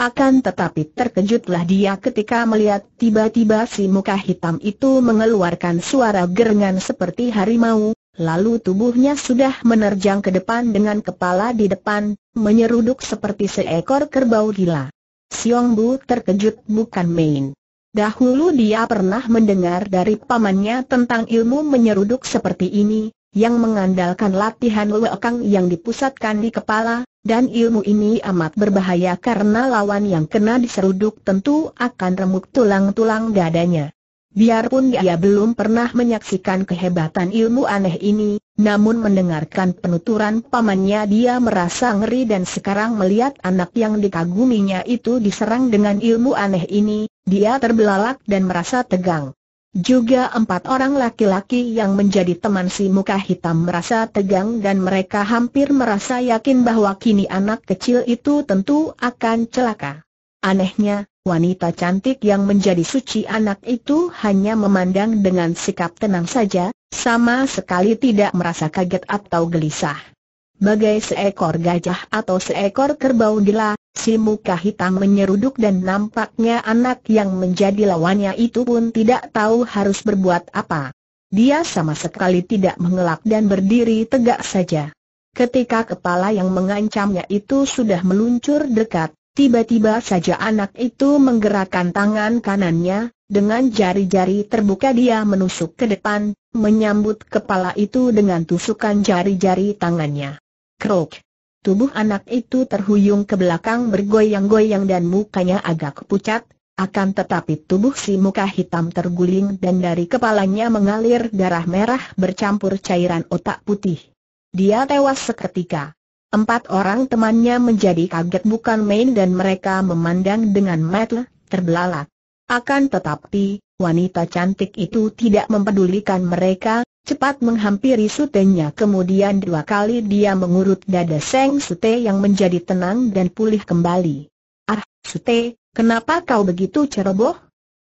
Akan tetapi terkejutlah dia ketika melihat tiba-tiba si muka hitam itu mengeluarkan suara gerengan seperti harimau, Lalu tubuhnya sudah menerjang ke depan dengan kepala di depan, menyeruduk seperti seekor kerbau gila. Siong Bu terkejut bukan main. Dahulu dia pernah mendengar dari pamannya tentang ilmu menyeruduk seperti ini, yang mengandalkan latihan wekang yang dipusatkan di kepala, dan ilmu ini amat berbahaya karena lawan yang kena diseruduk tentu akan remuk tulang-tulang dadanya. Biarpun dia belum pernah menyaksikan kehebatan ilmu aneh ini, namun mendengarkan penuturan pamannya dia merasa ngeri dan sekarang melihat anak yang dikaguminya itu diserang dengan ilmu aneh ini, dia terbelalak dan merasa tegang. Juga empat orang laki-laki yang menjadi teman si muka hitam merasa tegang dan mereka hampir merasa yakin bahwa kini anak kecil itu tentu akan celaka. Anehnya, Wanita cantik yang menjadi suci anak itu hanya memandang dengan sikap tenang saja, sama sekali tidak merasa kaget atau gelisah. Bagai seekor gajah atau seekor kerbau gila, si muka hitam menyeruduk dan nampaknya anak yang menjadi lawannya itu pun tidak tahu harus berbuat apa. Dia sama sekali tidak mengelak dan berdiri tegak saja. Ketika kepala yang mengancamnya itu sudah meluncur dekat, Tiba-tiba saja anak itu menggerakkan tangan kanannya, dengan jari-jari terbuka dia menusuk ke depan, menyambut kepala itu dengan tusukan jari-jari tangannya. Krok. Tubuh anak itu terhuyung ke belakang bergoyang-goyang dan mukanya agak pucat, akan tetapi tubuh si muka hitam terguling dan dari kepalanya mengalir darah merah bercampur cairan otak putih. Dia tewas seketika. Empat orang temannya menjadi kaget bukan main dan mereka memandang dengan mata terbelalak. Akan tetapi, wanita cantik itu tidak mempedulikan mereka, cepat menghampiri sutenya kemudian dua kali dia mengurut dada Seng Sute yang menjadi tenang dan pulih kembali. Ah, Sute, kenapa kau begitu ceroboh?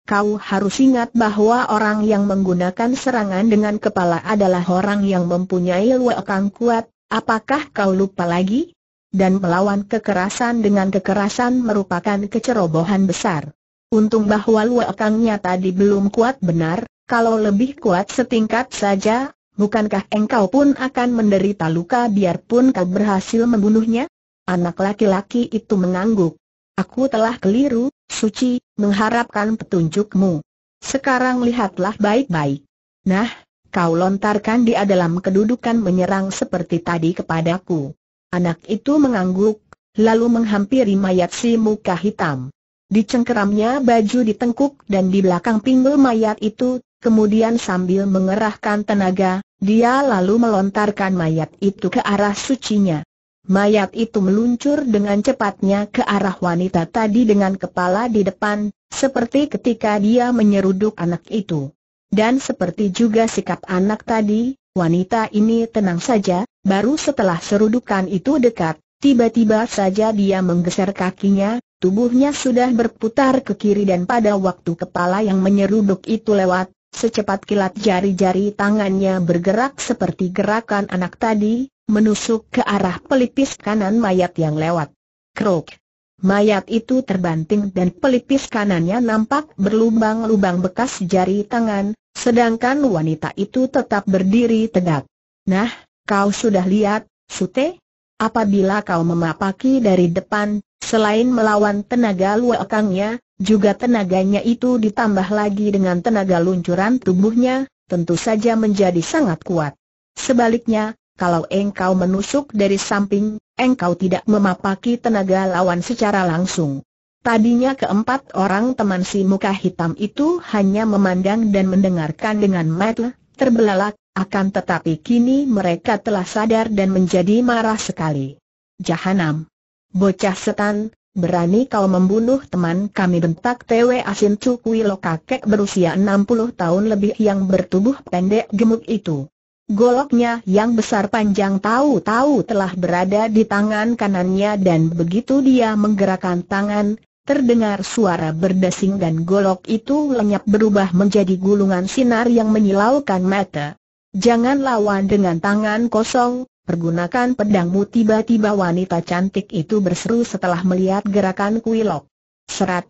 Kau harus ingat bahwa orang yang menggunakan serangan dengan kepala adalah orang yang mempunyai luekang kuat, Apakah kau lupa lagi? Dan melawan kekerasan dengan kekerasan merupakan kecerobohan besar. Untung bahwa luakangnya tadi belum kuat benar, kalau lebih kuat setingkat saja, bukankah engkau pun akan menderita luka biarpun kau berhasil membunuhnya? Anak laki-laki itu mengangguk. Aku telah keliru, Suci, mengharapkan petunjukmu. Sekarang lihatlah baik-baik. Nah, kau lontarkan dia dalam kedudukan menyerang seperti tadi kepadaku. Anak itu mengangguk, lalu menghampiri mayat si muka hitam. Dicengkeramnya baju ditengkuk dan di belakang pinggul mayat itu, kemudian sambil mengerahkan tenaga, dia lalu melontarkan mayat itu ke arah sucinya. Mayat itu meluncur dengan cepatnya ke arah wanita tadi dengan kepala di depan, seperti ketika dia menyeruduk anak itu. Dan seperti juga sikap anak tadi, wanita ini tenang saja, baru setelah serudukan itu dekat, tiba-tiba saja dia menggeser kakinya, tubuhnya sudah berputar ke kiri dan pada waktu kepala yang menyeruduk itu lewat, secepat kilat jari-jari tangannya bergerak seperti gerakan anak tadi, menusuk ke arah pelipis kanan mayat yang lewat. Krok. Mayat itu terbanting dan pelipis kanannya nampak berlubang-lubang bekas jari tangan, sedangkan wanita itu tetap berdiri tegak. Nah, kau sudah lihat, Sute? Apabila kau memapaki dari depan, selain melawan tenaga luakangnya, juga tenaganya itu ditambah lagi dengan tenaga luncuran tubuhnya, tentu saja menjadi sangat kuat. Sebaliknya, kalau engkau menusuk dari samping, engkau tidak memapaki tenaga lawan secara langsung. Tadinya keempat orang teman si muka hitam itu hanya memandang dan mendengarkan dengan mata terbelalak, akan tetapi kini mereka telah sadar dan menjadi marah sekali. Jahanam. Bocah setan, berani kau membunuh teman kami bentak TW Asin Cukwi lo kakek berusia 60 tahun lebih yang bertubuh pendek gemuk itu. Goloknya yang besar panjang tahu-tahu telah berada di tangan kanannya dan begitu dia menggerakkan tangan, terdengar suara berdesing dan golok itu lenyap berubah menjadi gulungan sinar yang menyilaukan mata. Jangan lawan dengan tangan kosong, pergunakan pedangmu tiba-tiba wanita cantik itu berseru setelah melihat gerakan kuilok. Serat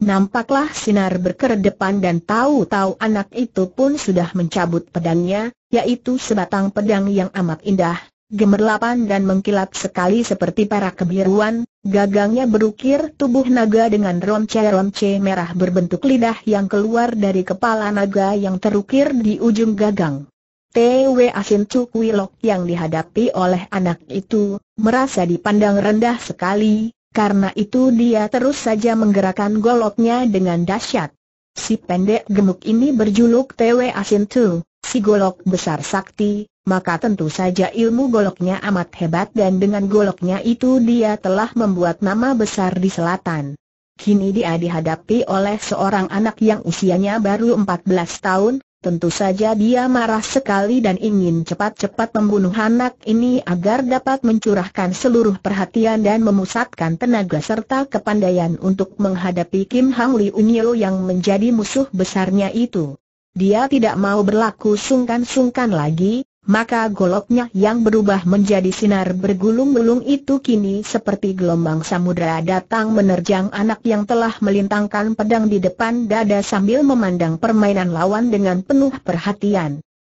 Nampaklah sinar berkedepan dan tahu-tahu anak itu pun sudah mencabut pedangnya, yaitu sebatang pedang yang amat indah, gemerlapan dan mengkilap sekali seperti para kebiruan, gagangnya berukir tubuh naga dengan romce-romce merah berbentuk lidah yang keluar dari kepala naga yang terukir di ujung gagang. T.W. Asin Cukwilok yang dihadapi oleh anak itu, merasa dipandang rendah sekali, karena itu dia terus saja menggerakkan goloknya dengan dahsyat. Si pendek gemuk ini berjuluk Tewe Asin Tu, si golok besar sakti, maka tentu saja ilmu goloknya amat hebat dan dengan goloknya itu dia telah membuat nama besar di selatan. Kini dia dihadapi oleh seorang anak yang usianya baru 14 tahun, Tentu saja dia marah sekali dan ingin cepat-cepat membunuh anak ini agar dapat mencurahkan seluruh perhatian dan memusatkan tenaga serta kepandaian untuk menghadapi Kim Hang Li Unyo yang menjadi musuh besarnya itu. Dia tidak mau berlaku sungkan-sungkan lagi, maka goloknya yang berubah menjadi sinar bergulung-gulung itu kini seperti gelombang samudera datang menerjang anak yang telah melintangkan pedang di depan dada sambil memandang permainan lawan dengan penuh perhatian.